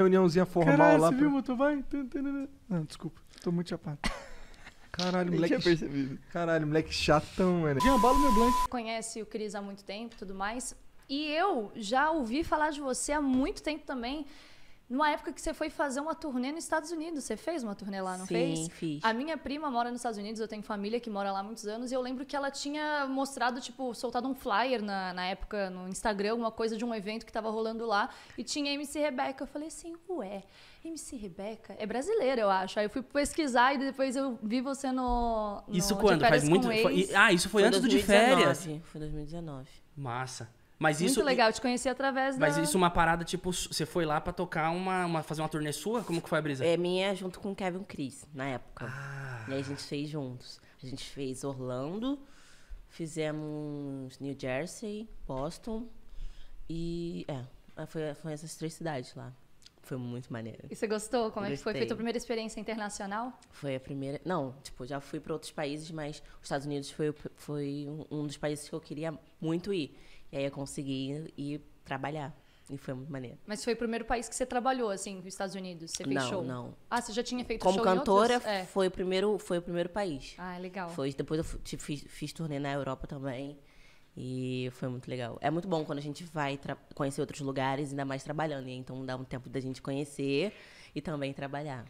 reuniãozinha formal Caralho, lá. Você pra... viu tu vai? Não, desculpa, tô muito chapado. Caralho, moleque. percebido. Caralho, moleque chatão, mano. Jambalo meu blank. Conhece o Cris há muito tempo e tudo mais. E eu já ouvi falar de você há muito tempo também. Numa época que você foi fazer uma turnê nos Estados Unidos, você fez uma turnê lá, não Sim, fez? Sim, fiz. A minha prima mora nos Estados Unidos, eu tenho família que mora lá há muitos anos, e eu lembro que ela tinha mostrado, tipo, soltado um flyer na, na época no Instagram, alguma coisa de um evento que tava rolando lá, e tinha MC Rebeca. Eu falei assim, ué, MC Rebeca é brasileira, eu acho. Aí eu fui pesquisar e depois eu vi você no. no isso quando? Faz muito. Foi, ah, isso foi, foi antes 2019, do de férias. Foi 2019. Massa. Mas Muito legal, te conhecer através da... Mas isso é uma parada, tipo, você foi lá pra tocar uma, uma... Fazer uma turnê sua? Como que foi a brisa? É minha junto com o Kevin Cris, na época. Ah. E aí a gente fez juntos. A gente fez Orlando, fizemos New Jersey, Boston e... É, ah, foi, foi essas três cidades lá. Foi muito maneiro. E você gostou? Como Gostei. é que foi? Foi a tua primeira experiência internacional? Foi a primeira. Não, tipo, já fui para outros países, mas os Estados Unidos foi, foi um dos países que eu queria muito ir. E aí eu consegui ir trabalhar. E foi muito maneiro. Mas foi o primeiro país que você trabalhou, assim, nos Estados Unidos? Você fez não, show? Não, Ah, você já tinha feito Como show cantora, é. foi, o primeiro, foi o primeiro país. Ah, legal. Foi, depois eu fiz, fiz, fiz turnê na Europa também. E foi muito legal. É muito bom quando a gente vai conhecer outros lugares, ainda mais trabalhando. Né? Então dá um tempo da gente conhecer e também trabalhar.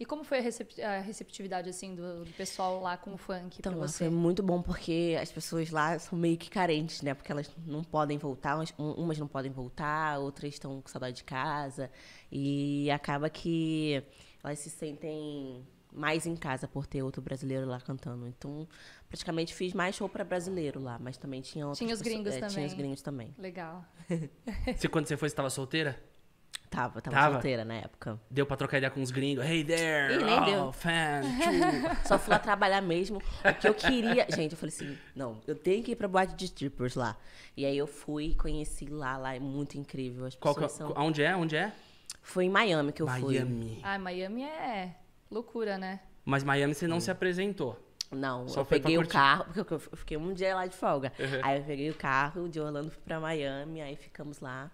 E como foi a, receptividade, assim, do, do pessoal lá com o funk então, pra você? Foi muito bom, porque as pessoas lá são meio que carentes, né? Porque elas não podem voltar, umas, umas não podem voltar, outras estão com saudade de casa. E acaba que elas se sentem mais em casa por ter outro brasileiro lá cantando. Então, praticamente fiz mais show para brasileiro lá, mas também tinha outros. Tinha os gringos também. tinha os gringos também. Legal. você, quando você foi, estava solteira? Tava, tava, tava, solteira na época. Deu pra trocar ideia com os gringos. Hey there, Ih, nem oh, deu. fan. Só fui lá trabalhar mesmo. O que eu queria... Gente, eu falei assim, não, eu tenho que ir pra boate de strippers lá. E aí eu fui, conheci lá, lá é muito incrível. As Qual que, é são... Onde é? Onde é? Foi em Miami que eu Miami. fui. Miami. Ah, Miami é loucura, né? Mas Miami você não hum. se apresentou. Não, Só eu peguei o carro, porque eu fiquei um dia lá de folga. Uhum. Aí eu peguei o carro de Orlando fui pra Miami, aí ficamos lá.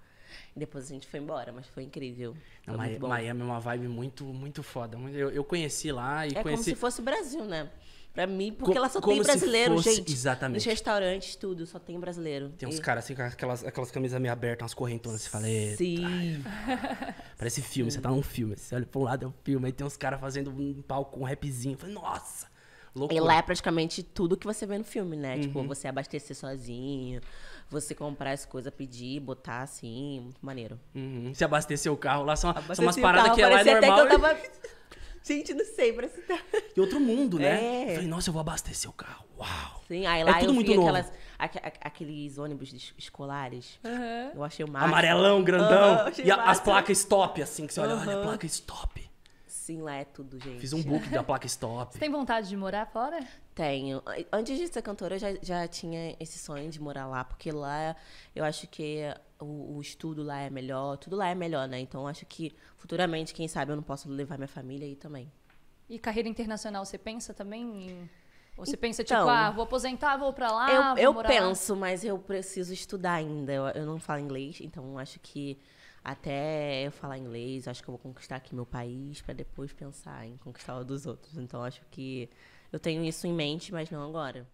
E depois a gente foi embora, mas foi incrível. Foi Miami é uma vibe muito, muito foda. Eu, eu conheci lá e é conheci... como se fosse o Brasil, né? Pra mim, porque Co só tem brasileiro, fosse... gente. Exatamente. Os restaurantes, tudo, só tem brasileiro. Tem uns e... caras assim com aquelas, aquelas camisas meio abertas, umas correntonas. Você fala, Sim. parece filme, Sim. você tá num filme. Você olha pra um lado, é um filme. Aí tem uns caras fazendo um palco com um rapzinho. Eu falo, nossa, Loucura. E lá é praticamente tudo que você vê no filme, né? Tipo, uhum. Tipo, você abastecer sozinho, você comprar as coisas, pedir, botar assim, muito maneiro. Uhum. Se abastecer o carro lá, são, são umas paradas que é lá é normal. Até que eu tava... Gente, não sei, parece que tá... E outro mundo, né? É. Eu falei, nossa, eu vou abastecer o carro. Uau! Sim, aí é lá é tudo eu muito vi aquelas, aqu aqueles ônibus escolares. Uhum. Eu achei o máximo. Amarelão, grandão. Uhum, e a, as placas stop, assim, que você olha, olha, placa stop. Sim, lá é tudo, gente. Fiz um book da placa stop. Você tem vontade de morar fora? Tenho. Antes de ser cantora, eu já, já tinha esse sonho de morar lá, porque lá eu acho que o, o, estudo lá é melhor, tudo lá é melhor, né? Então acho que futuramente, quem sabe, eu não posso levar minha família aí também. E carreira internacional, você pensa também em... Ou você pensa, tipo, então, ah, vou aposentar, vou pra lá. Eu, vou eu penso, lá. mas eu preciso estudar ainda. Eu, eu, não falo inglês, então acho que até eu falar inglês, acho que eu vou conquistar aqui meu país para depois pensar em conquistar o dos outros. Então acho que eu tenho isso em mente, mas não agora.